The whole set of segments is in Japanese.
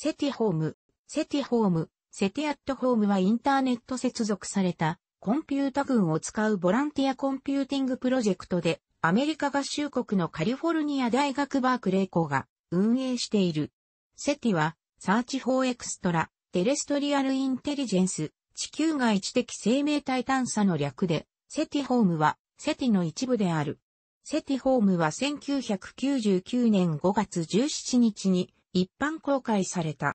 セティホーム、セティホーム、セティアットホームはインターネット接続されたコンピュータ群を使うボランティアコンピューティングプロジェクトでアメリカ合衆国のカリフォルニア大学バークレー校が運営している。セティはサーチフォーエクストラ、テレストリアルインテリジェンス、地球外知的生命体探査の略で、セティホームはセティの一部である。セティホームは1999年5月17日に一般公開された。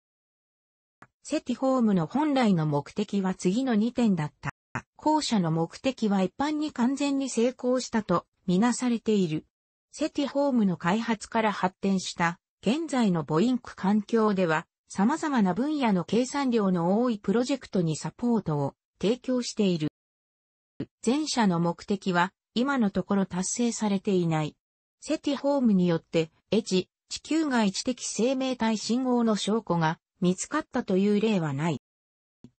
セティホームの本来の目的は次の2点だった。後者の目的は一般に完全に成功したとみなされている。セティホームの開発から発展した現在のボインク環境では様々な分野の計算量の多いプロジェクトにサポートを提供している。前者の目的は今のところ達成されていない。セティホームによって、エジ、地球外知的生命体信号の証拠が見つかったという例はない。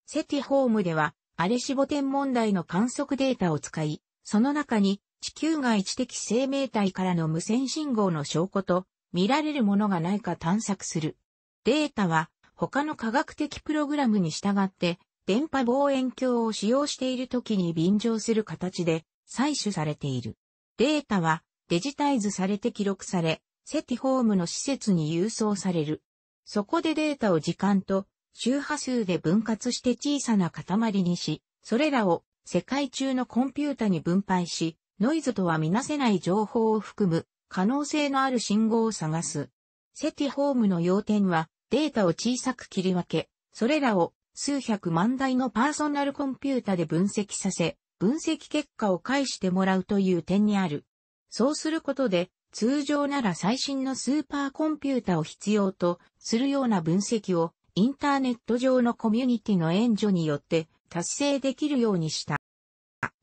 セティホームでは、アレシボ天問題の観測データを使い、その中に地球外知的生命体からの無線信号の証拠と見られるものがないか探索する。データは他の科学的プログラムに従って電波望遠鏡を使用している時に便乗する形で採取されている。データはデジタイズされて記録され、セティホームの施設に郵送される。そこでデータを時間と周波数で分割して小さな塊にし、それらを世界中のコンピュータに分配し、ノイズとはみなせない情報を含む可能性のある信号を探す。セティホームの要点はデータを小さく切り分け、それらを数百万台のパーソナルコンピュータで分析させ、分析結果を返してもらうという点にある。そうすることで通常なら最新のスーパーコンピュータを必要とするような分析をインターネット上のコミュニティの援助によって達成できるようにした。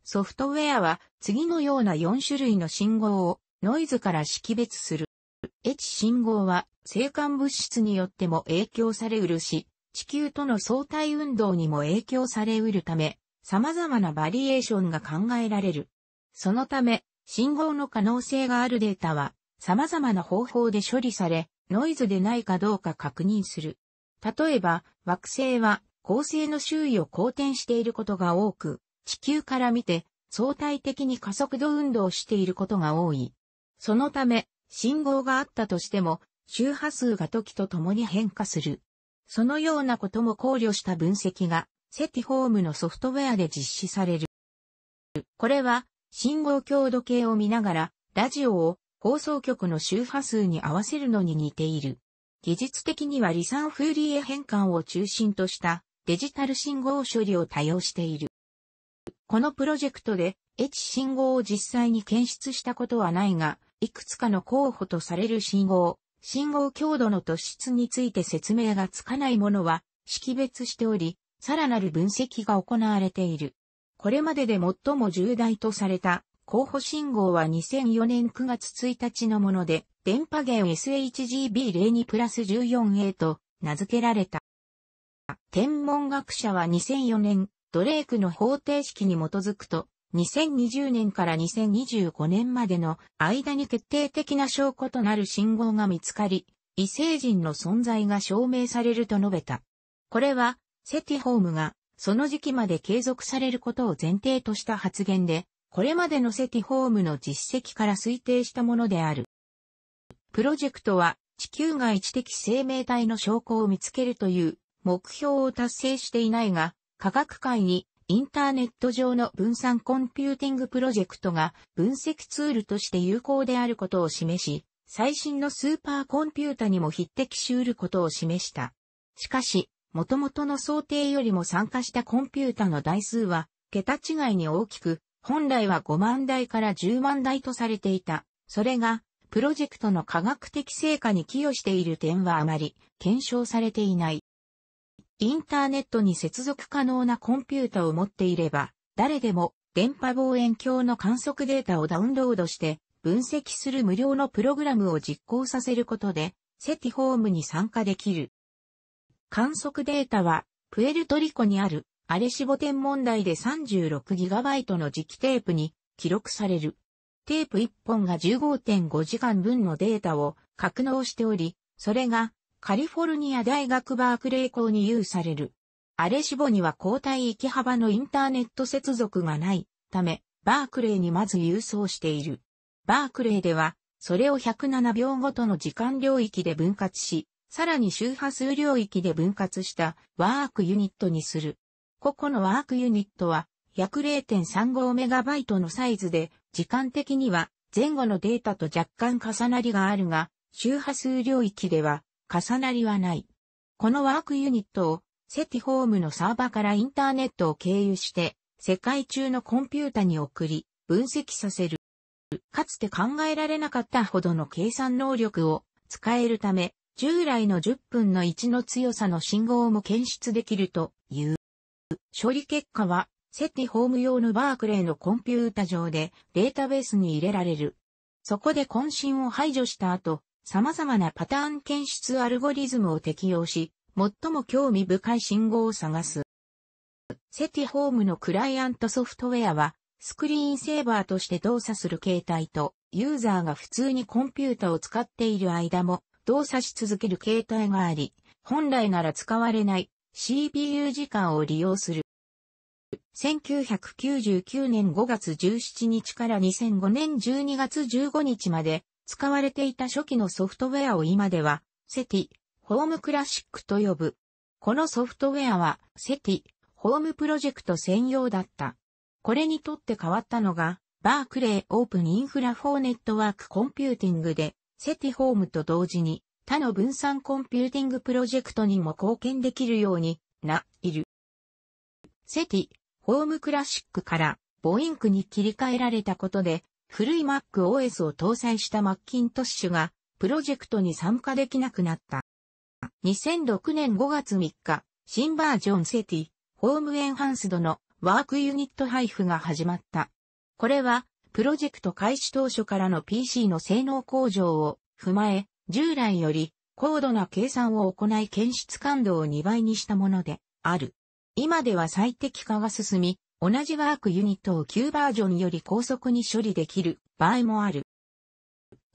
ソフトウェアは次のような4種類の信号をノイズから識別する。H 信号は生還物質によっても影響されうるし、地球との相対運動にも影響されうるため、様々なバリエーションが考えられる。そのため、信号の可能性があるデータは様々な方法で処理され、ノイズでないかどうか確認する。例えば、惑星は恒星の周囲を公転していることが多く、地球から見て相対的に加速度運動していることが多い。そのため、信号があったとしても、周波数が時とともに変化する。そのようなことも考慮した分析が、セティホームのソフトウェアで実施される。これは、信号強度計を見ながら、ラジオを放送局の周波数に合わせるのに似ている。技術的には離散フーリエ変換を中心としたデジタル信号処理を多用している。このプロジェクトで、H 信号を実際に検出したことはないが、いくつかの候補とされる信号、信号強度の突出について説明がつかないものは識別しており、さらなる分析が行われている。これまでで最も重大とされた候補信号は2004年9月1日のもので、電波源 SHGB02 プラス 14A と名付けられた。天文学者は2004年、ドレークの方程式に基づくと、2020年から2025年までの間に決定的な証拠となる信号が見つかり、異星人の存在が証明されると述べた。これは、セティホームがその時期まで継続されることを前提とした発言で、これまでのセティホームの実績から推定したものである。プロジェクトは地球外知的生命体の証拠を見つけるという目標を達成していないが、科学界にインターネット上の分散コンピューティングプロジェクトが分析ツールとして有効であることを示し、最新のスーパーコンピュータにも匹敵しうることを示した。しかし、元々の想定よりも参加したコンピュータの台数は、桁違いに大きく、本来は5万台から10万台とされていた。それが、プロジェクトの科学的成果に寄与している点はあまり検証されていない。インターネットに接続可能なコンピュータを持っていれば、誰でも電波望遠鏡の観測データをダウンロードして分析する無料のプログラムを実行させることで、セティホームに参加できる。観測データは、プエルトリコにあるアレシボ天文台で 36GB の磁気テープに記録される。テープ1本が15.5時間分のデータを格納しており、それがカリフォルニア大学バークレー校に有される。アレシボには交代域幅のインターネット接続がないため、バークレーにまず郵送している。バークレーでは、それを107秒ごとの時間領域で分割し、さらに周波数領域で分割したワークユニットにする。個々のワークユニットは約0 3 5イトのサイズで時間的には前後のデータと若干重なりがあるが周波数領域では重なりはない。このワークユニットをセティホームのサーバからインターネットを経由して世界中のコンピュータに送り分析させる。かつて考えられなかったほどの計算能力を使えるため、従来の10分の1の強さの信号も検出できるという。処理結果は、セティホーム用のバークレーのコンピュータ上でデータベースに入れられる。そこで渾身を排除した後、様々なパターン検出アルゴリズムを適用し、最も興味深い信号を探す。セティホームのクライアントソフトウェアは、スクリーンセーバーとして動作する携帯と、ユーザーが普通にコンピュータを使っている間も、動作し続ける形態があり、本来なら使われない CPU 時間を利用する。1999年5月17日から2005年12月15日まで使われていた初期のソフトウェアを今ではセティ、ホームクラシックと呼ぶ。このソフトウェアはセティ、ホームプロジェクト専用だった。これにとって変わったのがバークレーオープンインフラ4ネットワークコンピューティングでセティホームと同時に他の分散コンピューティングプロジェクトにも貢献できるようにな、いる。セティ、ホームクラシックからボインクに切り替えられたことで、古い MacOS を搭載したマッキントッシュがプロジェクトに参加できなくなった。2006年5月3日、新バージョンセティ、ホームエンハンスドのワークユニット配布が始まった。これはプロジェクト開始当初からの PC の性能向上を踏まえ、従来より高度な計算を行い検出感度を2倍にしたものである。今では最適化が進み、同じワークユニットを旧バージョンより高速に処理できる場合もある。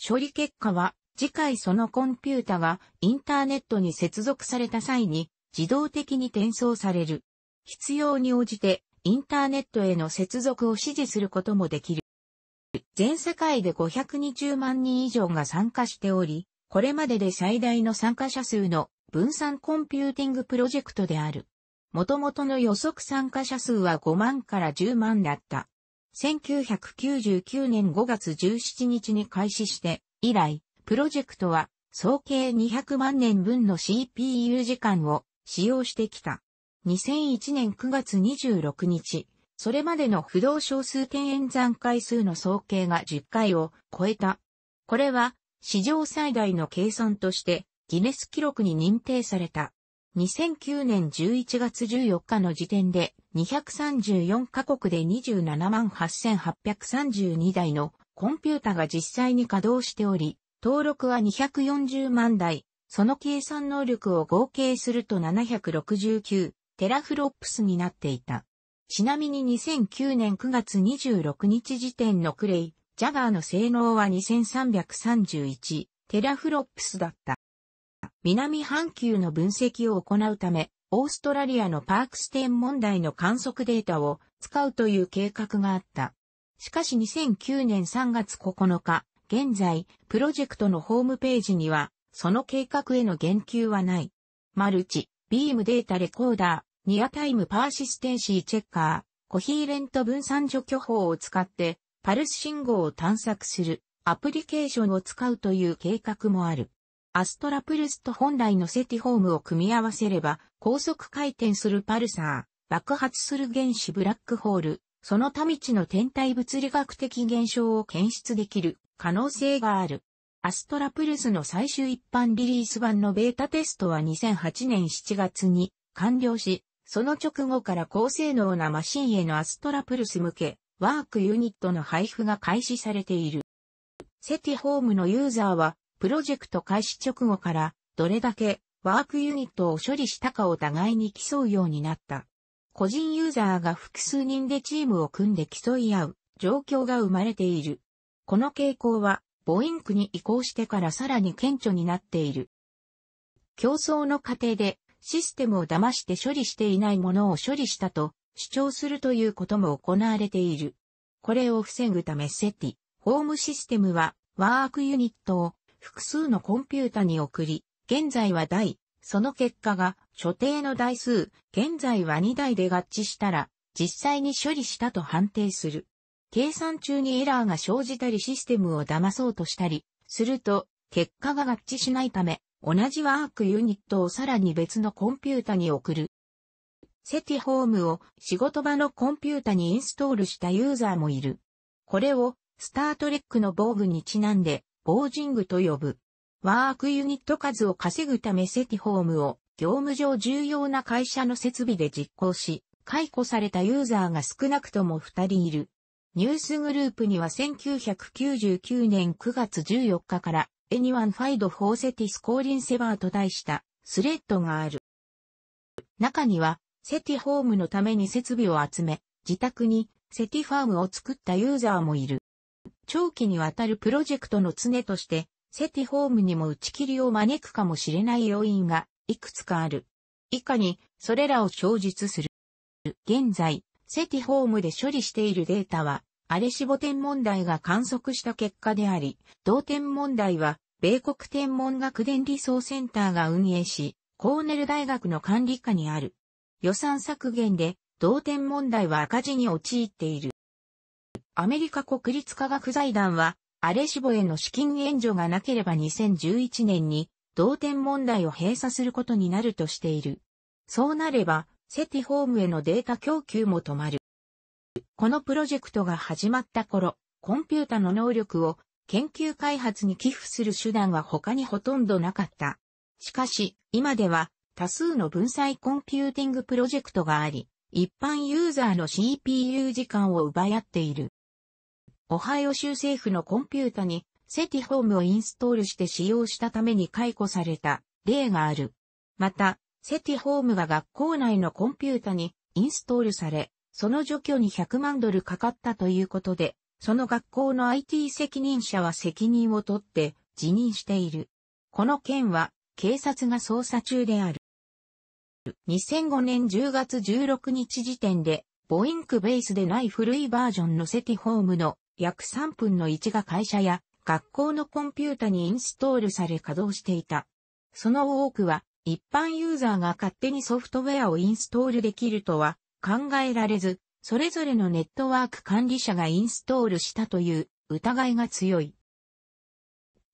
処理結果は次回そのコンピュータがインターネットに接続された際に自動的に転送される。必要に応じてインターネットへの接続を指示することもできる。全世界で520万人以上が参加しており、これまでで最大の参加者数の分散コンピューティングプロジェクトである。元々の予測参加者数は5万から10万だった。1999年5月17日に開始して、以来、プロジェクトは総計200万年分の CPU 時間を使用してきた。2001年9月26日、それまでの不動小数点演算回数の総計が10回を超えた。これは史上最大の計算としてギネス記録に認定された。2009年11月14日の時点で234カ国で278,832台のコンピュータが実際に稼働しており、登録は240万台、その計算能力を合計すると769テラフロップスになっていた。ちなみに2009年9月26日時点のクレイ、ジャガーの性能は2331テラフロップスだった。南半球の分析を行うため、オーストラリアのパークステン問題の観測データを使うという計画があった。しかし2009年3月9日、現在、プロジェクトのホームページには、その計画への言及はない。マルチ、ビームデータレコーダー、ニアタイムパーシステンシーチェッカー、コヒーレント分散除去法を使って、パルス信号を探索するアプリケーションを使うという計画もある。アストラプルスと本来のセティフォームを組み合わせれば、高速回転するパルサー、爆発する原子ブラックホール、その他道の天体物理学的現象を検出できる可能性がある。アストラプルスの最終一般リリース版のベータテストは2008年7月に完了し、その直後から高性能なマシンへのアストラプルス向け、ワークユニットの配布が開始されている。セティホームのユーザーは、プロジェクト開始直後から、どれだけワークユニットを処理したかを互いに競うようになった。個人ユーザーが複数人でチームを組んで競い合う状況が生まれている。この傾向は、ボインクに移行してからさらに顕著になっている。競争の過程でシステムを騙して処理していないものを処理したと主張するということも行われている。これを防ぐためセティ、ホームシステムはワークユニットを複数のコンピュータに送り、現在は台、その結果が所定の台数、現在は2台で合致したら、実際に処理したと判定する。計算中にエラーが生じたりシステムを騙そうとしたり、すると、結果が合致しないため、同じワークユニットをさらに別のコンピュータに送る。セティホームを仕事場のコンピュータにインストールしたユーザーもいる。これをスタートレックの防具にちなんで、ボージングと呼ぶ。ワークユニット数を稼ぐためセティホームを業務上重要な会社の設備で実行し、解雇されたユーザーが少なくとも2人いる。ニュースグループには1999年9月14日から Anyone Find Forcetis Calling Sever と題したスレッドがある。中には、セティホームのために設備を集め、自宅にセティファームを作ったユーザーもいる。長期にわたるプロジェクトの常として、セティホームにも打ち切りを招くかもしれない要因がいくつかある。以下に、それらを供述する。現在、セティホームで処理しているデータは、アレシボ天文台が観測した結果であり、同天文台は、米国天文学電理想センターが運営し、コーネル大学の管理下にある。予算削減で、同天文台は赤字に陥っている。アメリカ国立科学財団は、アレシボへの資金援助がなければ2011年に、同点問題を閉鎖することになるとしている。そうなれば、セティホームへのデータ供給も止まる。このプロジェクトが始まった頃、コンピュータの能力を研究開発に寄付する手段は他にほとんどなかった。しかし、今では多数の分散コンピューティングプロジェクトがあり、一般ユーザーの CPU 時間を奪い合っている。オハイオ州政府のコンピュータにセティホームをインストールして使用したために解雇された例がある。また、セティホームが学校内のコンピュータにインストールされ、その除去に100万ドルかかったということで、その学校の IT 責任者は責任を取って辞任している。この件は警察が捜査中である。2005年10月16日時点で、ボインクベースでない古いバージョンのセティホームの約3分の1が会社や学校のコンピュータにインストールされ稼働していた。その多くは一般ユーザーが勝手にソフトウェアをインストールできるとは考えられず、それぞれのネットワーク管理者がインストールしたという疑いが強い。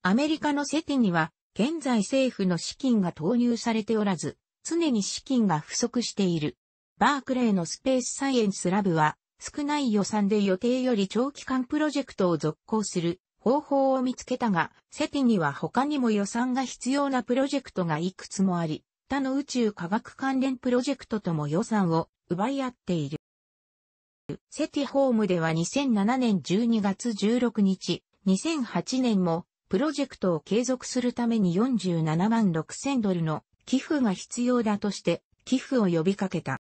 アメリカのセティには、現在政府の資金が投入されておらず、常に資金が不足している。バークレーのスペースサイエンスラブは、少ない予算で予定より長期間プロジェクトを続行する方法を見つけたが、セティには他にも予算が必要なプロジェクトがいくつもあり、他の宇宙科学関連プロジェクトとも予算を奪い合っている。セティホームでは2007年12月16日、2008年もプロジェクトを継続するために47万6000ドルの寄付が必要だとして寄付を呼びかけた。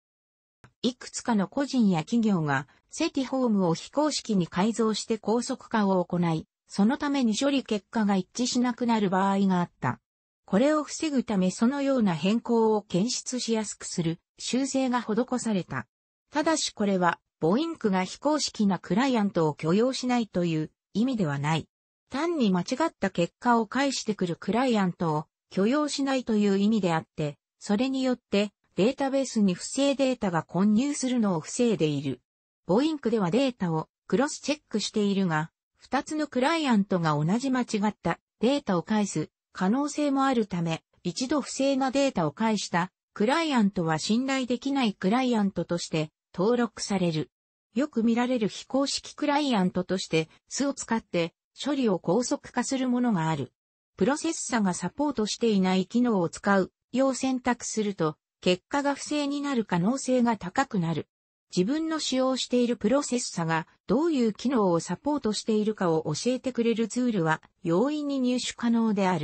いくつかの個人や企業がセティホームを非公式に改造して高速化を行い、そのために処理結果が一致しなくなる場合があった。これを防ぐためそのような変更を検出しやすくする修正が施された。ただしこれは、ボインクが非公式なクライアントを許容しないという意味ではない。単に間違った結果を返してくるクライアントを許容しないという意味であって、それによってデータベースに不正データが混入するのを防いでいる。ボインクではデータをクロスチェックしているが、2つのクライアントが同じ間違ったデータを返す可能性もあるため、一度不正なデータを介したクライアントは信頼できないクライアントとして登録される。よく見られる非公式クライアントとして巣を使って処理を高速化するものがある。プロセッサがサポートしていない機能を使うよう選択すると結果が不正になる可能性が高くなる。自分の使用しているプロセッサがどういう機能をサポートしているかを教えてくれるツールは容易に入手可能である。